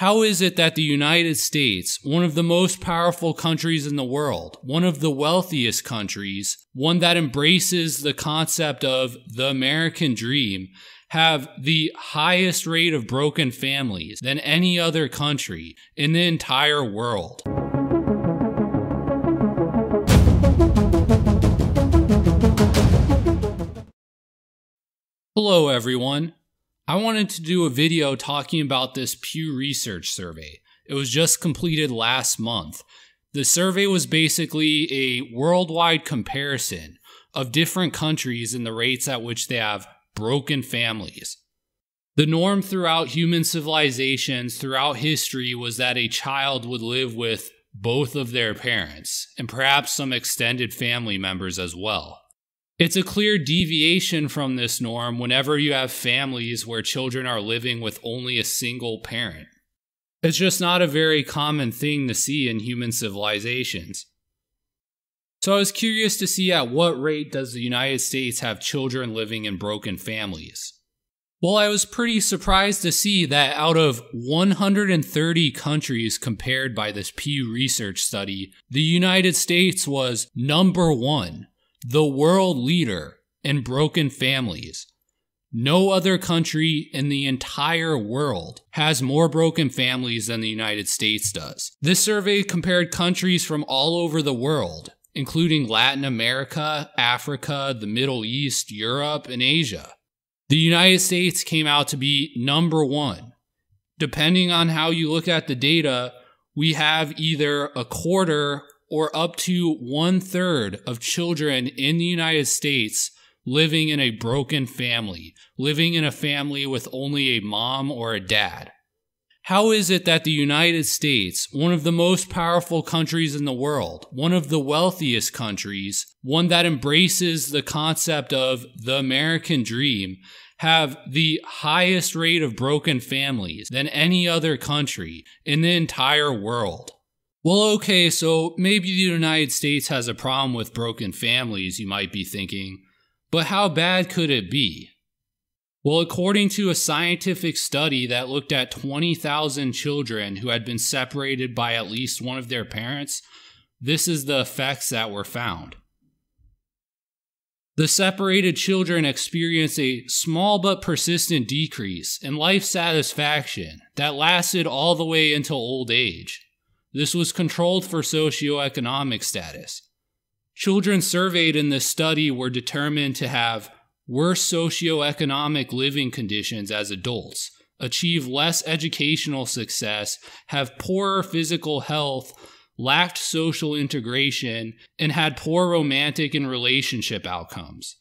How is it that the United States, one of the most powerful countries in the world, one of the wealthiest countries, one that embraces the concept of the American dream, have the highest rate of broken families than any other country in the entire world? Hello, everyone. I wanted to do a video talking about this Pew Research survey. It was just completed last month. The survey was basically a worldwide comparison of different countries and the rates at which they have broken families. The norm throughout human civilizations throughout history was that a child would live with both of their parents and perhaps some extended family members as well. It's a clear deviation from this norm whenever you have families where children are living with only a single parent. It's just not a very common thing to see in human civilizations. So I was curious to see at what rate does the United States have children living in broken families. Well, I was pretty surprised to see that out of 130 countries compared by this Pew Research study, the United States was number one the world leader in broken families. No other country in the entire world has more broken families than the United States does. This survey compared countries from all over the world, including Latin America, Africa, the Middle East, Europe, and Asia. The United States came out to be number one. Depending on how you look at the data, we have either a quarter or up to one third of children in the United States living in a broken family, living in a family with only a mom or a dad. How is it that the United States, one of the most powerful countries in the world, one of the wealthiest countries, one that embraces the concept of the American dream, have the highest rate of broken families than any other country in the entire world? Well, okay, so maybe the United States has a problem with broken families, you might be thinking, but how bad could it be? Well, according to a scientific study that looked at 20,000 children who had been separated by at least one of their parents, this is the effects that were found. The separated children experienced a small but persistent decrease in life satisfaction that lasted all the way until old age. This was controlled for socioeconomic status. Children surveyed in this study were determined to have worse socioeconomic living conditions as adults, achieve less educational success, have poorer physical health, lacked social integration, and had poor romantic and relationship outcomes.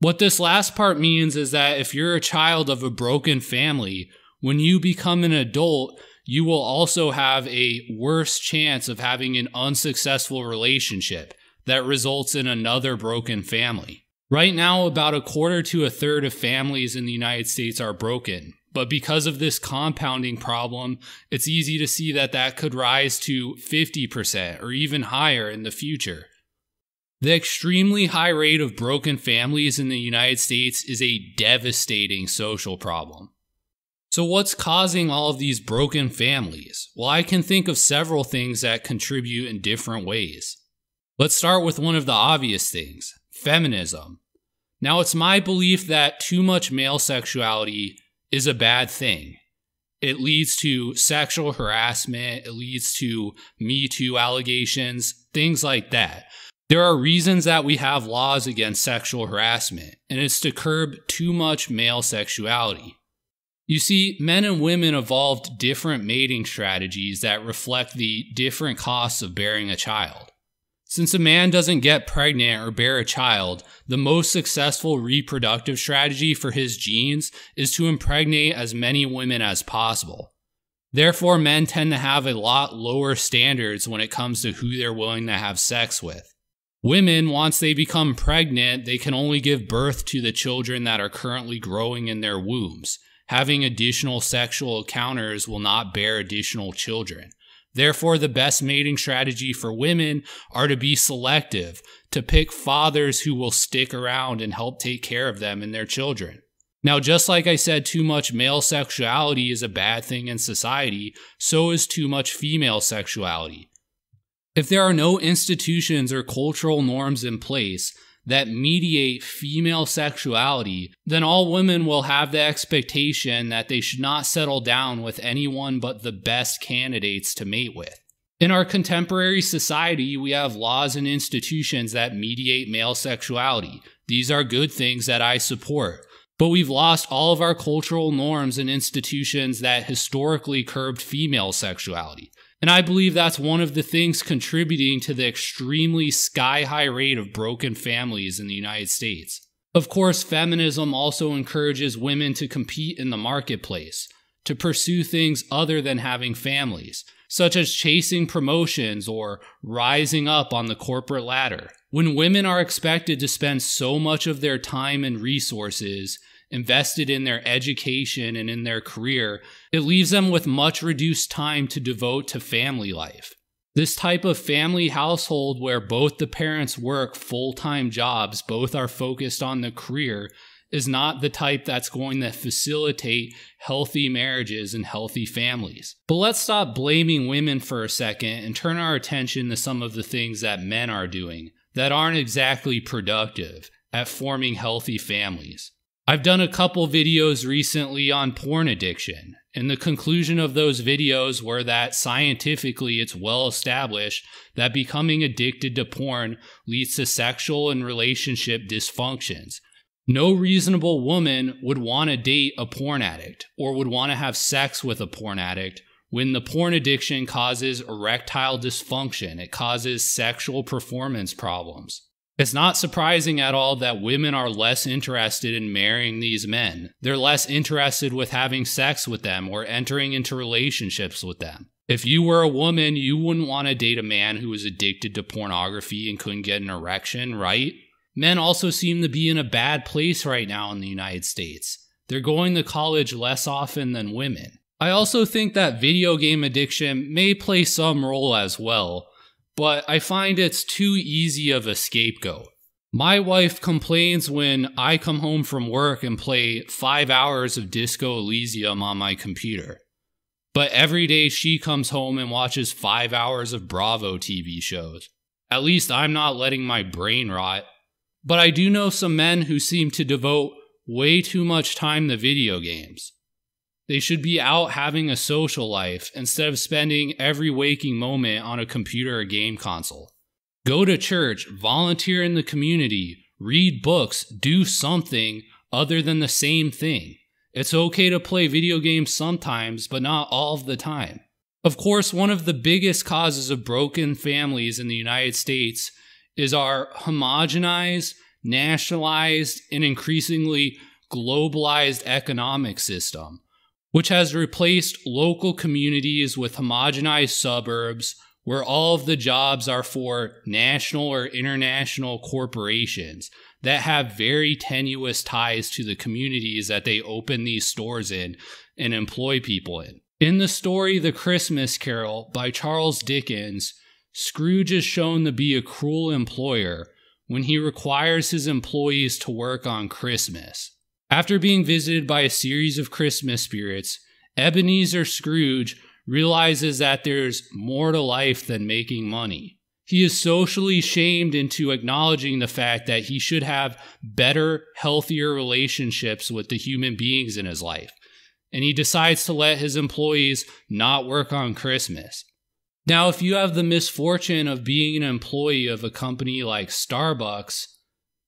What this last part means is that if you're a child of a broken family, when you become an adult, you will also have a worse chance of having an unsuccessful relationship that results in another broken family. Right now, about a quarter to a third of families in the United States are broken. But because of this compounding problem, it's easy to see that that could rise to 50% or even higher in the future. The extremely high rate of broken families in the United States is a devastating social problem. So, what's causing all of these broken families? Well, I can think of several things that contribute in different ways. Let's start with one of the obvious things feminism. Now, it's my belief that too much male sexuality is a bad thing. It leads to sexual harassment, it leads to Me Too allegations, things like that. There are reasons that we have laws against sexual harassment, and it's to curb too much male sexuality. You see, men and women evolved different mating strategies that reflect the different costs of bearing a child. Since a man doesn't get pregnant or bear a child, the most successful reproductive strategy for his genes is to impregnate as many women as possible. Therefore, men tend to have a lot lower standards when it comes to who they're willing to have sex with. Women, once they become pregnant, they can only give birth to the children that are currently growing in their wombs, having additional sexual encounters will not bear additional children. Therefore, the best mating strategy for women are to be selective, to pick fathers who will stick around and help take care of them and their children. Now, just like I said, too much male sexuality is a bad thing in society, so is too much female sexuality. If there are no institutions or cultural norms in place, that mediate female sexuality, then all women will have the expectation that they should not settle down with anyone but the best candidates to mate with. In our contemporary society, we have laws and institutions that mediate male sexuality. These are good things that I support. But we've lost all of our cultural norms and institutions that historically curbed female sexuality. And I believe that's one of the things contributing to the extremely sky high rate of broken families in the United States. Of course, feminism also encourages women to compete in the marketplace, to pursue things other than having families, such as chasing promotions or rising up on the corporate ladder. When women are expected to spend so much of their time and resources invested in their education and in their career, it leaves them with much reduced time to devote to family life. This type of family household where both the parents work full time jobs, both are focused on the career, is not the type that's going to facilitate healthy marriages and healthy families. But let's stop blaming women for a second and turn our attention to some of the things that men are doing that aren't exactly productive at forming healthy families. I've done a couple videos recently on porn addiction, and the conclusion of those videos were that scientifically it's well established that becoming addicted to porn leads to sexual and relationship dysfunctions. No reasonable woman would want to date a porn addict or would want to have sex with a porn addict when the porn addiction causes erectile dysfunction, it causes sexual performance problems. It's not surprising at all that women are less interested in marrying these men. They're less interested with having sex with them or entering into relationships with them. If you were a woman, you wouldn't want to date a man who was addicted to pornography and couldn't get an erection, right? Men also seem to be in a bad place right now in the United States. They're going to college less often than women. I also think that video game addiction may play some role as well but I find it's too easy of a scapegoat. My wife complains when I come home from work and play five hours of Disco Elysium on my computer. But every day she comes home and watches five hours of Bravo TV shows. At least I'm not letting my brain rot. But I do know some men who seem to devote way too much time to video games. They should be out having a social life instead of spending every waking moment on a computer or game console. Go to church, volunteer in the community, read books, do something other than the same thing. It's okay to play video games sometimes, but not all of the time. Of course, one of the biggest causes of broken families in the United States is our homogenized, nationalized, and increasingly globalized economic system which has replaced local communities with homogenized suburbs where all of the jobs are for national or international corporations that have very tenuous ties to the communities that they open these stores in and employ people in. In the story The Christmas Carol by Charles Dickens, Scrooge is shown to be a cruel employer when he requires his employees to work on Christmas. After being visited by a series of Christmas spirits, Ebenezer Scrooge realizes that there's more to life than making money. He is socially shamed into acknowledging the fact that he should have better, healthier relationships with the human beings in his life. And he decides to let his employees not work on Christmas. Now, if you have the misfortune of being an employee of a company like Starbucks,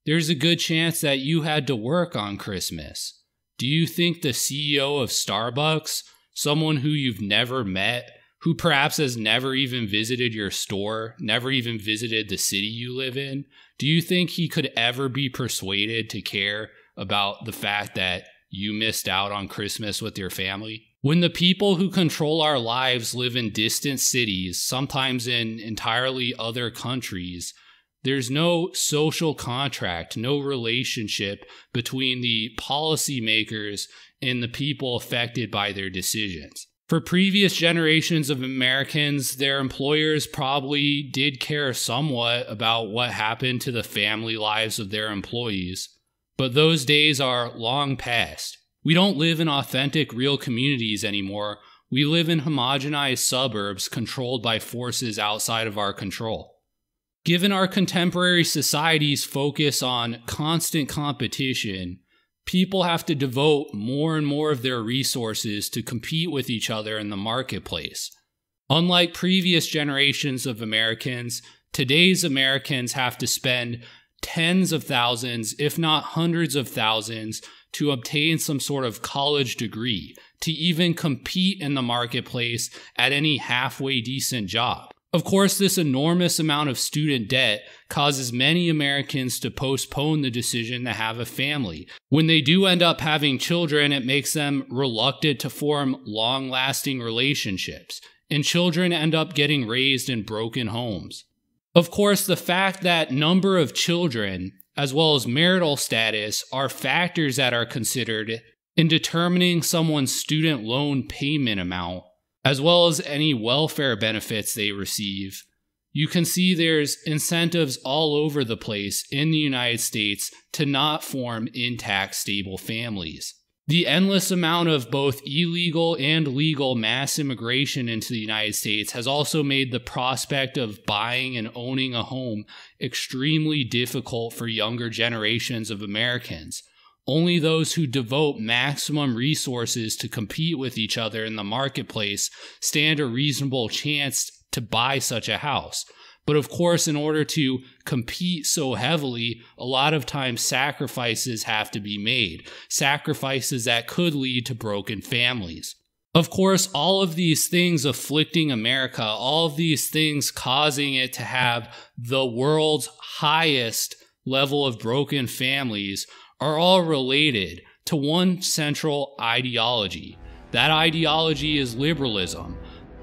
there's a good chance that you had to work on Christmas. Do you think the CEO of Starbucks, someone who you've never met, who perhaps has never even visited your store, never even visited the city you live in, do you think he could ever be persuaded to care about the fact that you missed out on Christmas with your family? When the people who control our lives live in distant cities, sometimes in entirely other countries, there's no social contract, no relationship between the policymakers and the people affected by their decisions. For previous generations of Americans, their employers probably did care somewhat about what happened to the family lives of their employees, but those days are long past. We don't live in authentic, real communities anymore. We live in homogenized suburbs controlled by forces outside of our control. Given our contemporary society's focus on constant competition, people have to devote more and more of their resources to compete with each other in the marketplace. Unlike previous generations of Americans, today's Americans have to spend tens of thousands, if not hundreds of thousands, to obtain some sort of college degree, to even compete in the marketplace at any halfway decent job. Of course, this enormous amount of student debt causes many Americans to postpone the decision to have a family. When they do end up having children, it makes them reluctant to form long lasting relationships, and children end up getting raised in broken homes. Of course, the fact that number of children, as well as marital status, are factors that are considered in determining someone's student loan payment amount as well as any welfare benefits they receive. You can see there's incentives all over the place in the United States to not form intact, stable families. The endless amount of both illegal and legal mass immigration into the United States has also made the prospect of buying and owning a home extremely difficult for younger generations of Americans. Only those who devote maximum resources to compete with each other in the marketplace stand a reasonable chance to buy such a house. But of course, in order to compete so heavily, a lot of times sacrifices have to be made, sacrifices that could lead to broken families. Of course, all of these things afflicting America, all of these things causing it to have the world's highest level of broken families are all related to one central ideology. That ideology is liberalism,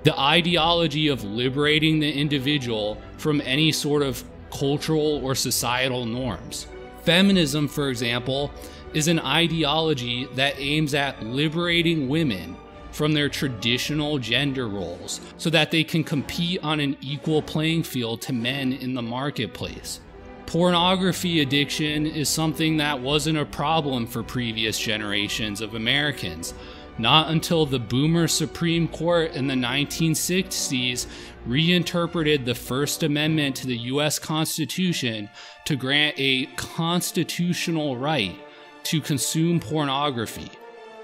the ideology of liberating the individual from any sort of cultural or societal norms. Feminism, for example, is an ideology that aims at liberating women from their traditional gender roles so that they can compete on an equal playing field to men in the marketplace. Pornography addiction is something that wasn't a problem for previous generations of Americans. Not until the boomer Supreme Court in the 1960s reinterpreted the First Amendment to the U.S. Constitution to grant a constitutional right to consume pornography.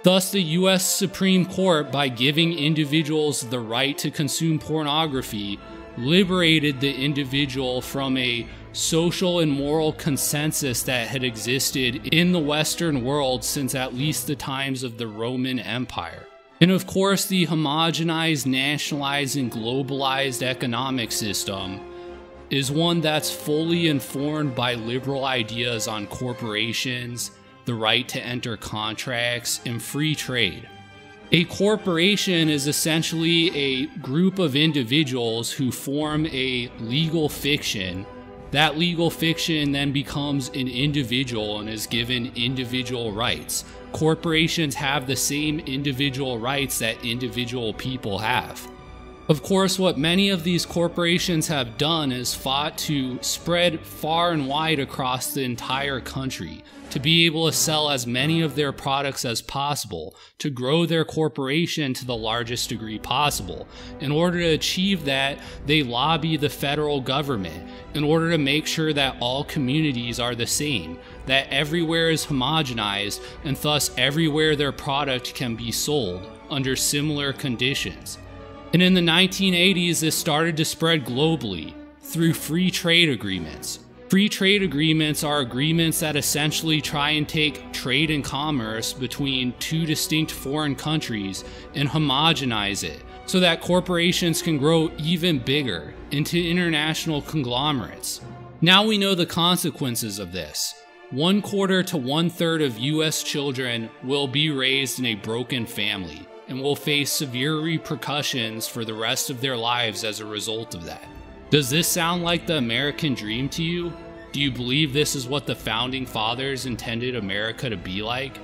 Thus, the U.S. Supreme Court, by giving individuals the right to consume pornography, liberated the individual from a social and moral consensus that had existed in the Western world since at least the times of the Roman Empire. And of course, the homogenized, nationalized, and globalized economic system is one that's fully informed by liberal ideas on corporations, the right to enter contracts, and free trade. A corporation is essentially a group of individuals who form a legal fiction that legal fiction then becomes an individual and is given individual rights. Corporations have the same individual rights that individual people have. Of course, what many of these corporations have done is fought to spread far and wide across the entire country, to be able to sell as many of their products as possible, to grow their corporation to the largest degree possible. In order to achieve that, they lobby the federal government in order to make sure that all communities are the same, that everywhere is homogenized, and thus everywhere their product can be sold under similar conditions. And in the 1980s, this started to spread globally through free trade agreements. Free trade agreements are agreements that essentially try and take trade and commerce between two distinct foreign countries and homogenize it so that corporations can grow even bigger into international conglomerates. Now we know the consequences of this. One quarter to one third of US children will be raised in a broken family and will face severe repercussions for the rest of their lives as a result of that. Does this sound like the American dream to you? Do you believe this is what the founding fathers intended America to be like?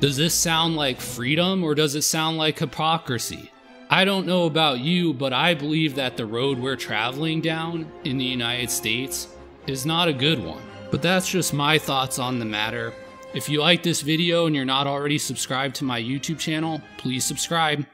Does this sound like freedom or does it sound like hypocrisy? I don't know about you, but I believe that the road we're traveling down in the United States is not a good one. But that's just my thoughts on the matter. If you like this video and you're not already subscribed to my YouTube channel, please subscribe.